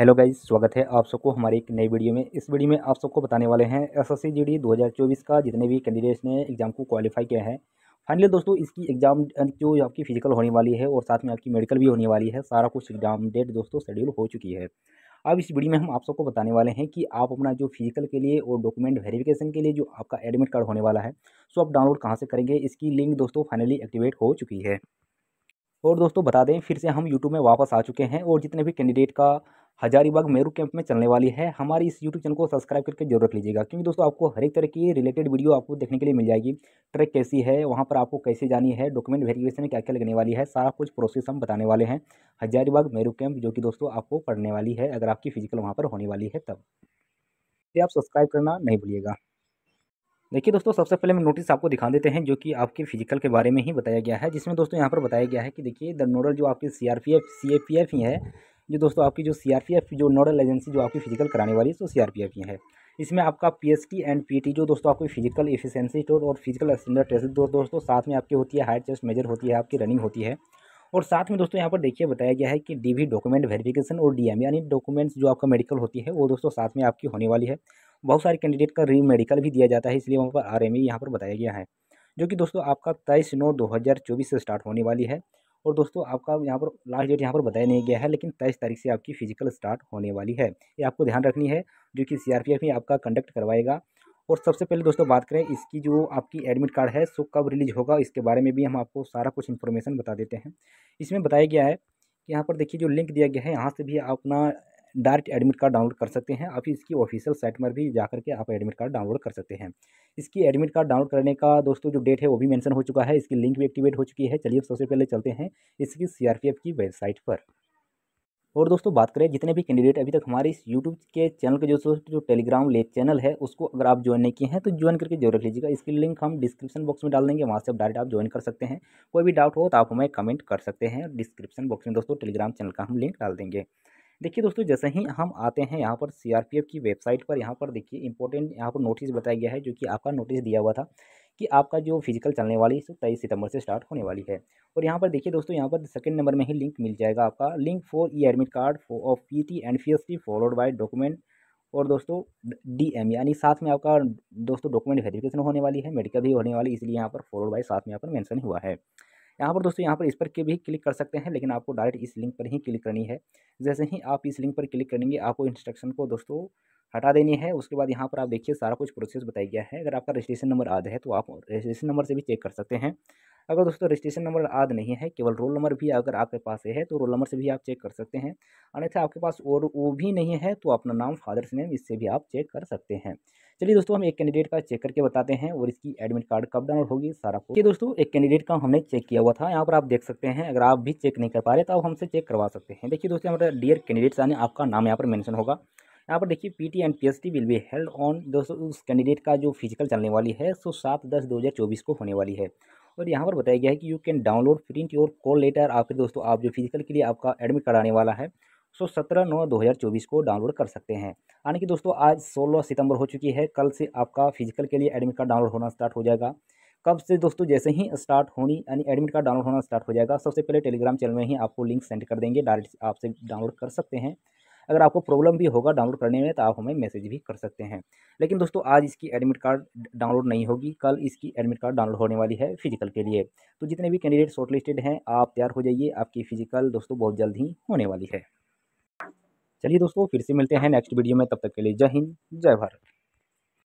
hello guys स्वागत है आप सबको हमारे एक नई वीडियो में इस वीडियो में आप सबको बताने वाले हैं एसएससी जीडी 2024 का जितने भी कैंडिडेट्स ने एग्ज़ाम को क्वालिफाई किया है फाइनली दोस्तों इसकी एग्ज़ाम जो आपकी फिजिकल होने वाली है और साथ में आपकी मेडिकल भी होने वाली है सारा कुछ एग्ज़ाम डेट दोस्तों शेड्यूल हो चुकी है अब इस वीडियो में हम आप सबको बताने वाले हैं कि आप अपना जो फिजिकल के लिए और डॉक्यूमेंट वेरिफिकेशन के लिए जो आपका एडमिट कार्ड होने वाला है सो आप डाउनलोड कहाँ से करेंगे इसकी लिंक दोस्तों फाइनली एक्टिवेट हो चुकी है और दोस्तों बता दें फिर से हम यूट्यूब में वापस आ चुके हैं और जितने भी कैंडिडेट का हजारीबाग मेरू कैंप में चलने वाली है हमारी इस यूट्यूब चैनल को सब्सक्राइब करके जरूर रख लीजिएगा क्योंकि दोस्तों आपको हर एक तरह की रिलेटेड वीडियो आपको देखने के लिए मिल जाएगी ट्रैक कैसी है वहाँ पर आपको कैसे जानी है डॉक्यूमेंट वेरिफिकेशन क्या क्या लगने वाली है सारा कुछ प्रोसेस हम बताने वाले हैं हजारीबाग मेरू कैंप जो कि दोस्तों आपको पढ़ने वाली है अगर आपकी फिजिकल वहाँ पर होने वाली है तब आप सब्सक्राइब करना नहीं भूलिएगा देखिए दोस्तों सबसे पहले मैं नोटिस आपको दिखा देते हैं जो कि आपके फिजिकल के बारे में ही बताया गया है जिसमें दोस्तों यहाँ पर बताया गया है कि देखिए द नोडल जो आपकी C R P F C A P F ही है जो दोस्तों आपकी जो सीआरपीएफ जो नोडल एजेंसी जो आपकी फिजिकल कराने वाली है तो सीआरपीएफ ही है इसमें आपका पीएसटी एंड पीटी जो दोस्तों आपकी फिजिकल इफिशेंसी टोर और फिजिकल स्टैंडर्ड टेस्ट दो, दोस्तों साथ में आपकी होती है हाइट चेस्ट मेजर होती है आपकी रनिंग होती है और साथ में दोस्तों यहाँ पर देखिए बताया गया है कि वी डॉक्यूमेंट वेरिफिकेशन और डी यानी डॉक्यूमेंट्स जो आपका मेडिकल होती है वो दोस्तों साथ में आपकी होने वाली है बहुत सारे कैंडिडेट का री मेडिकल भी दिया जाता है इसलिए वहाँ पर आर एम e यहाँ पर बताया गया है जो कि दोस्तों आपका तेईस नौ दो हज़ार चौबीस से स्टार्ट होने वाली है और दोस्तों आपका यहाँ पर लास्ट डेट यहाँ पर बताया नहीं गया है लेकिन तेईस तारीख से आपकी फिजिकल स्टार्ट होने वाली है ये आपको ध्यान रखनी है जो कि सी में आपका कंडक्ट करवाएगा और सबसे पहले दोस्तों बात करें इसकी जो आपकी एडमिट कार्ड है सो कब रिलीज होगा इसके बारे में भी हम आपको सारा कुछ इन्फॉर्मेशन बता देते हैं इसमें बताया गया है कि यहाँ पर देखिए जो लिंक दिया गया है यहाँ से भी अपना डायरेक्ट एडमिट कार्ड डाउनलोड कर सकते हैं आप इसकी ऑफिशियल साइट पर भी जाकर के आप एडमिट कार्ड डाउनलोड कर सकते हैं इसकी एडमिट कार्ड डाउनलोड करने का दोस्तों जो डेट है वो भी मैंशन हो चुका है इसकी लिंक भी एक्टिवेट हो चुकी है चलिए सबसे पहले चलते हैं इसकी सी की वेबसाइट पर और दोस्तों बात करें जितने भी कैंडिडेट अभी तक हमारे इस यूट्यूब के चैनल के जो जो टेलीग्राम ले चैनल है उसको अगर आप ज्वाइन नहीं किए हैं तो ज्वाइन करके जरूर रख लीजिएगा इसकी लिंक हम डिस्क्रिप्शन बॉक्स में डाल देंगे वहाँ से आप डायरेक्ट आप ज्वाइन कर सकते हैं कोई भी डाउट हो तो आप हमें कमेंट कर सकते हैं डिस्क्रिप्शन बॉक्स में दोस्तों टेलीग्राम चैनल का हम लिंक डाल देंगे देखिए दोस्तों जैसे ही हम आते हैं यहाँ पर सी की वेबसाइट पर यहाँ पर देखिए इंपॉर्टेंट यहाँ पर नोटिस बताया गया है जो कि आपका नोटिस दिया हुआ था कि आपका जो फिजिकल चलने वाली है तेईस सितंबर से स्टार्ट होने वाली है और यहाँ पर देखिए दोस्तों यहाँ पर सेकंड नंबर में ही लिंक मिल जाएगा आपका link for E admit card of P T and P S T followed by document और दोस्तों डीएम यानी साथ में आपका दोस्तों डॉक्यूमेंट वेरिफिकेशन होने वाली है मेडिकल भी होने वाली इसलिए यहाँ पर फॉलोड बाई साथ में यहाँ पर मैंसन हुआ है यहाँ पर दोस्तों यहाँ पर इस पर के भी क्लिक कर सकते हैं लेकिन आपको डायरेक्ट इस लिंक पर ही क्लिक करनी है जैसे ही आप इस लिंक पर क्लिक करेंगे आपको इंस्ट्रक्शन को दोस्तों हटा देनी है उसके बाद यहाँ पर आप देखिए सारा कुछ प्रोसेस बताया गया है अगर आपका रजिस्ट्रेशन नंबर आधा है तो आप रजिस्ट्रेशन नंबर से भी चेक कर सकते हैं अगर दोस्तों रजिस्ट्रेशन नंबर याद नहीं है केवल रोल नंबर भी अगर आपके पास है तो रोल नंबर से भी आप चेक कर सकते हैं अन्यथा आपके पास और वो भी नहीं है तो अपना नाम फादर्स नेम इससे भी आप चेक कर सकते हैं चलिए दोस्तों हम एक कैंडिडेट का चेक करके बताते हैं और इसकी एडमिट कार्ड कब डाउनलोड होगी सारा ये दोस्तों एक कैंडिडेट का हमने चेक किया हुआ था यहाँ पर आप देख सकते हैं अगर आप भी चेक नहीं कर पा रहे तो आप हमसे चेक करवा सकते हैं देखिए दोस्तों हमारे डियर कैंडिडेट्स आने आपका नाम यहाँ पर मैंशन होगा यहाँ पर देखिए T and PST will be held on दोस्तों उस कैंडिडेट का जो फिजिकल चलने वाली है सो सात दस दो हज़ार चौबीस को होने वाली है और यहाँ पर बताया गया है कि you can download print your call letter आखिर दोस्तों आप जो फिजिकल के लिए आपका एडमिट कराने वाला है सो सत्रह नौ दो हज़ार चौबीस को डाउनलोड कर सकते हैं यानी कि दोस्तों आज सोलह सितंबर हो चुकी है कल से आपका फिजिकल के लिए एडमिट कार्ड डाउनलोड होना स्टार्ट हो जाएगा कब से दोस्तों जैसे ही स्टार्ट होनी यानी एडमिट कार्ड डाउनलोड होना स्टार्ट हो जाएगा सबसे पहले टेलीग्राम चैनल में ही आपको लिंक सेंड कर देंगे डायरेक्ट आपसे डाउनलोड कर सकते हैं अगर आपको प्रॉब्लम भी होगा डाउनलोड करने में तो आप हमें मैसेज भी कर सकते हैं लेकिन दोस्तों आज इसकी एडमिट कार्ड डाउनलोड नहीं होगी कल इसकी एडमिट कार्ड डाउनलोड होने वाली है फिजिकल के लिए तो जितने भी कैंडिडेट शॉर्टलिस्टेड हैं आप तैयार हो जाइए आपकी फिजिकल दोस्तों बहुत जल्द ही होने वाली है चलिए दोस्तों फिर से मिलते हैं नेक्स्ट वीडियो में तब तक के लिए जय हिंद जय भारत